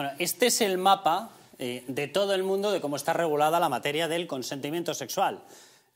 Bueno, este es el mapa eh, de todo el mundo de cómo está regulada la materia del consentimiento sexual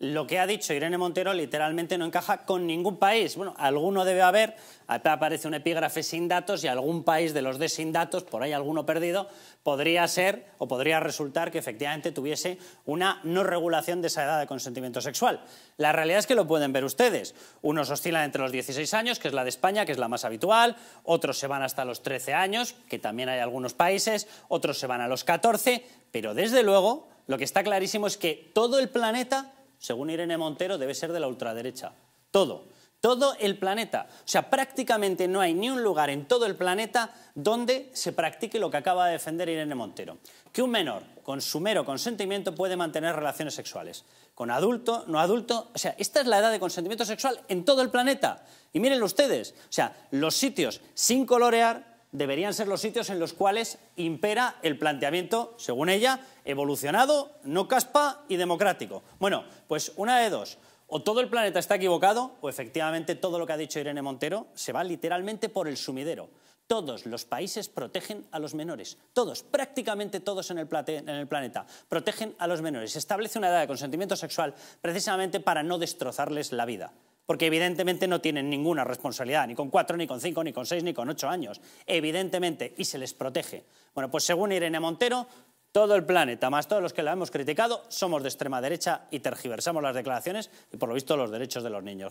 lo que ha dicho Irene Montero literalmente no encaja con ningún país. Bueno, alguno debe haber, aparece un epígrafe sin datos y algún país de los de sin datos, por ahí alguno perdido, podría ser o podría resultar que efectivamente tuviese una no regulación de esa edad de consentimiento sexual. La realidad es que lo pueden ver ustedes. Unos oscilan entre los 16 años, que es la de España, que es la más habitual, otros se van hasta los 13 años, que también hay algunos países, otros se van a los 14, pero desde luego lo que está clarísimo es que todo el planeta según Irene Montero, debe ser de la ultraderecha. Todo, todo el planeta. O sea, prácticamente no hay ni un lugar en todo el planeta donde se practique lo que acaba de defender Irene Montero. Que un menor, con su mero consentimiento, puede mantener relaciones sexuales. Con adulto, no adulto. O sea, esta es la edad de consentimiento sexual en todo el planeta. Y miren ustedes, o sea, los sitios sin colorear deberían ser los sitios en los cuales impera el planteamiento, según ella, evolucionado, no caspa y democrático. Bueno, pues una de dos. O todo el planeta está equivocado, o efectivamente todo lo que ha dicho Irene Montero se va literalmente por el sumidero. Todos los países protegen a los menores. Todos, prácticamente todos en el, planeta, protegen a los menores. Se establece una edad de consentimiento sexual precisamente para no destrozarles la vida porque evidentemente no tienen ninguna responsabilidad, ni con cuatro, ni con cinco, ni con seis, ni con ocho años, evidentemente, y se les protege. Bueno, pues según Irene Montero, todo el planeta, más todos los que la hemos criticado, somos de extrema derecha y tergiversamos las declaraciones y, por lo visto, los derechos de los niños.